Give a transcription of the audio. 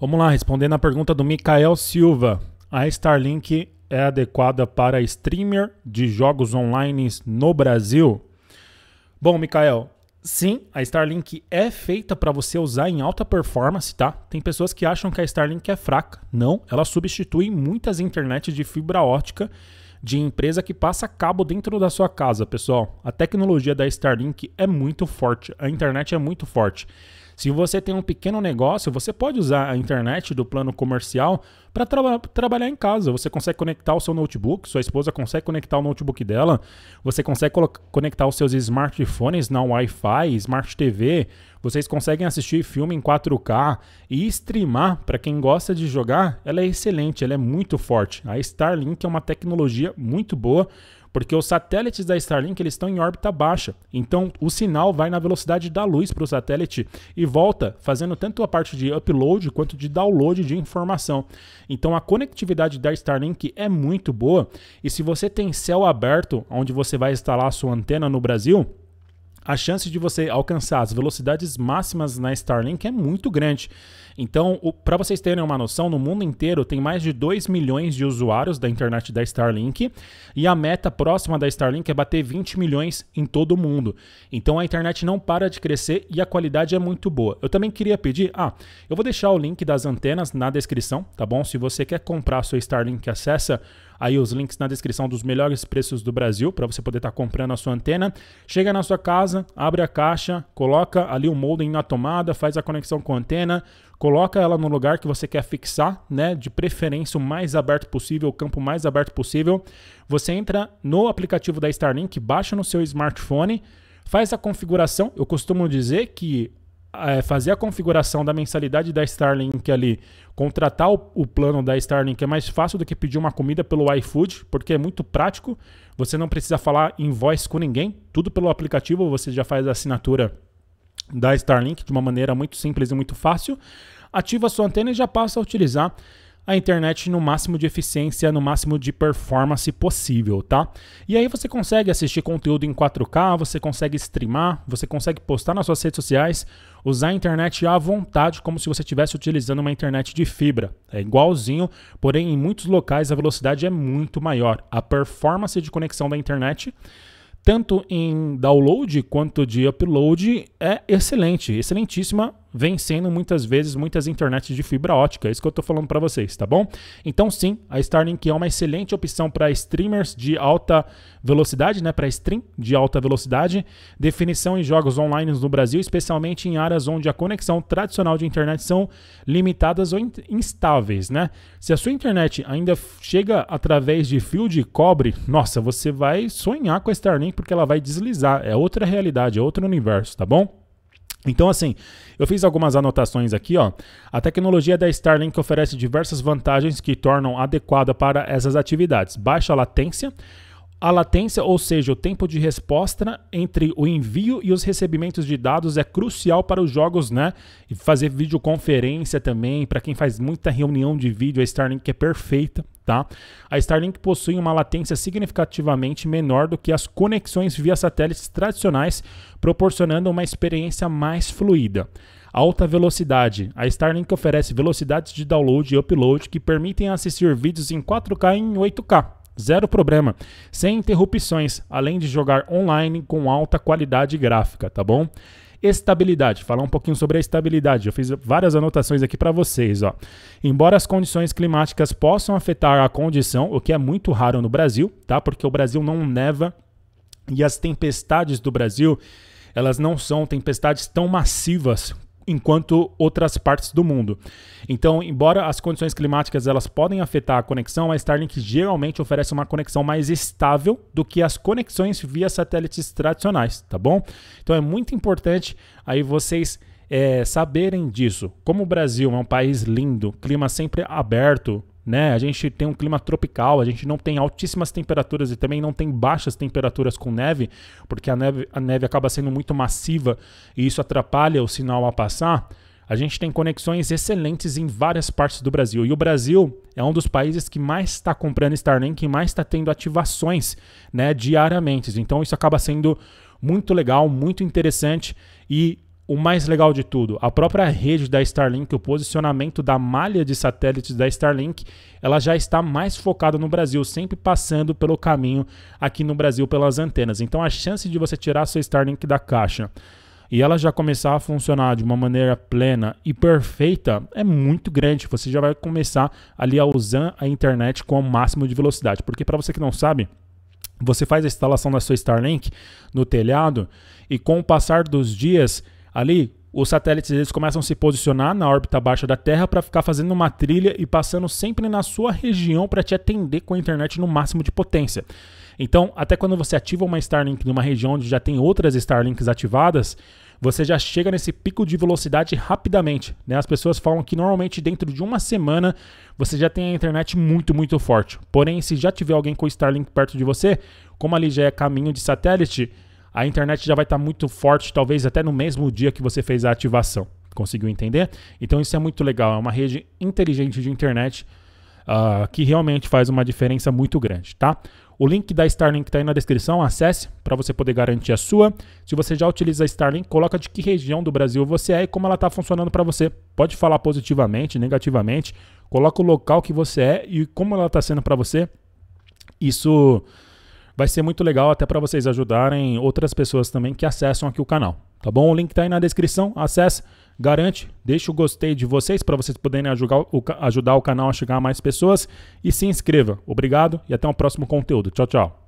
Vamos lá, respondendo a pergunta do Mikael Silva. A Starlink é adequada para streamer de jogos online no Brasil? Bom, Mikael, sim, a Starlink é feita para você usar em alta performance, tá? Tem pessoas que acham que a Starlink é fraca. Não, ela substitui muitas internets de fibra ótica de empresa que passa cabo dentro da sua casa, pessoal. A tecnologia da Starlink é muito forte, a internet é muito forte. Se você tem um pequeno negócio, você pode usar a internet do plano comercial para tra trabalhar em casa. Você consegue conectar o seu notebook, sua esposa consegue conectar o notebook dela, você consegue conectar os seus smartphones na Wi-Fi, Smart TV, vocês conseguem assistir filme em 4K e streamar. Para quem gosta de jogar, ela é excelente, ela é muito forte. A Starlink é uma tecnologia muito boa porque os satélites da Starlink eles estão em órbita baixa. Então o sinal vai na velocidade da luz para o satélite e volta, fazendo tanto a parte de upload quanto de download de informação. Então a conectividade da Starlink é muito boa. E se você tem céu aberto, onde você vai instalar a sua antena no Brasil, a chance de você alcançar as velocidades máximas na Starlink é muito grande. Então, para vocês terem uma noção, no mundo inteiro tem mais de 2 milhões de usuários da internet da Starlink e a meta próxima da Starlink é bater 20 milhões em todo o mundo. Então, a internet não para de crescer e a qualidade é muito boa. Eu também queria pedir, ah, eu vou deixar o link das antenas na descrição, tá bom? Se você quer comprar a sua Starlink, acessa aí os links na descrição dos melhores preços do Brasil para você poder estar tá comprando a sua antena. Chega na sua casa, abre a caixa, coloca ali o um na tomada, faz a conexão com a antena, coloca ela no lugar que você quer fixar, né? De preferência o mais aberto possível, o campo mais aberto possível. Você entra no aplicativo da Starlink, baixa no seu smartphone, faz a configuração. Eu costumo dizer que é, fazer a configuração da mensalidade da Starlink ali, contratar o, o, plano da Starlink é mais fácil do que pedir uma comida pelo iFood, porque é muito prático. Você não precisa falar em voz com ninguém, tudo pelo aplicativo, você já faz a assinatura da Starlink de uma maneira muito simples e muito fácil. Ativa sua antena e já passa a utilizar a internet no máximo de eficiência, no máximo de performance possível, tá? E aí você consegue assistir conteúdo em 4K, você consegue streamar, você consegue postar nas suas redes sociais, usar a internet à vontade, como se você estivesse utilizando uma internet de fibra. É igualzinho, porém em muitos locais a velocidade é muito maior. A performance de conexão da internet tanto em download quanto de upload, é excelente, excelentíssima vencendo muitas vezes muitas internets de fibra ótica. É isso que eu estou falando para vocês, tá bom? Então sim, a Starlink é uma excelente opção para streamers de alta velocidade, né, para stream de alta velocidade, definição em jogos online no Brasil, especialmente em áreas onde a conexão tradicional de internet são limitadas ou in instáveis, né? Se a sua internet ainda chega através de fio de cobre, nossa, você vai sonhar com a Starlink porque ela vai deslizar. É outra realidade, é outro universo, tá bom? Então, assim, eu fiz algumas anotações aqui, ó. A tecnologia da Starlink oferece diversas vantagens que tornam adequada para essas atividades. Baixa latência, a latência, ou seja, o tempo de resposta entre o envio e os recebimentos de dados é crucial para os jogos, né? E fazer videoconferência também, para quem faz muita reunião de vídeo, a Starlink é perfeita, tá? A Starlink possui uma latência significativamente menor do que as conexões via satélites tradicionais, proporcionando uma experiência mais fluida alta velocidade. A Starlink oferece velocidades de download e upload que permitem assistir vídeos em 4K e em 8K. Zero problema, sem interrupções, além de jogar online com alta qualidade gráfica, tá bom? Estabilidade, falar um pouquinho sobre a estabilidade. Eu fiz várias anotações aqui para vocês. Ó. Embora as condições climáticas possam afetar a condição, o que é muito raro no Brasil, tá? Porque o Brasil não neva e as tempestades do Brasil elas não são tempestades tão massivas enquanto outras partes do mundo. Então, embora as condições climáticas elas podem afetar a conexão, a Starlink geralmente oferece uma conexão mais estável do que as conexões via satélites tradicionais, tá bom? Então é muito importante aí vocês é, saberem disso. Como o Brasil é um país lindo, clima sempre aberto, né? A gente tem um clima tropical, a gente não tem altíssimas temperaturas e também não tem baixas temperaturas com neve, porque a neve, a neve acaba sendo muito massiva e isso atrapalha o sinal a passar. A gente tem conexões excelentes em várias partes do Brasil. E o Brasil é um dos países que mais está comprando Starlink e mais está tendo ativações né, diariamente. Então isso acaba sendo muito legal, muito interessante e o mais legal de tudo, a própria rede da Starlink, o posicionamento da malha de satélites da Starlink, ela já está mais focada no Brasil, sempre passando pelo caminho aqui no Brasil pelas antenas. Então a chance de você tirar a sua Starlink da caixa e ela já começar a funcionar de uma maneira plena e perfeita é muito grande. Você já vai começar ali a usar a internet com o máximo de velocidade. Porque para você que não sabe, você faz a instalação da sua Starlink no telhado e com o passar dos dias ali os satélites eles começam a se posicionar na órbita baixa da Terra para ficar fazendo uma trilha e passando sempre na sua região para te atender com a internet no máximo de potência. Então, até quando você ativa uma Starlink numa região onde já tem outras Starlinks ativadas, você já chega nesse pico de velocidade rapidamente. Né? As pessoas falam que normalmente dentro de uma semana você já tem a internet muito, muito forte. Porém, se já tiver alguém com Starlink perto de você, como ali já é caminho de satélite, a internet já vai estar tá muito forte, talvez até no mesmo dia que você fez a ativação. Conseguiu entender? Então isso é muito legal, é uma rede inteligente de internet uh, que realmente faz uma diferença muito grande, tá? O link da Starlink está aí na descrição, acesse para você poder garantir a sua. Se você já utiliza a Starlink, coloca de que região do Brasil você é e como ela está funcionando para você. Pode falar positivamente, negativamente, coloca o local que você é e como ela está sendo para você. Isso vai ser muito legal até para vocês ajudarem outras pessoas também que acessam aqui o canal, tá bom? O link tá aí na descrição, acesse, garante, deixa o gostei de vocês para vocês poderem ajudar o, ajudar o canal a chegar a mais pessoas e se inscreva. Obrigado e até o próximo conteúdo. Tchau, tchau.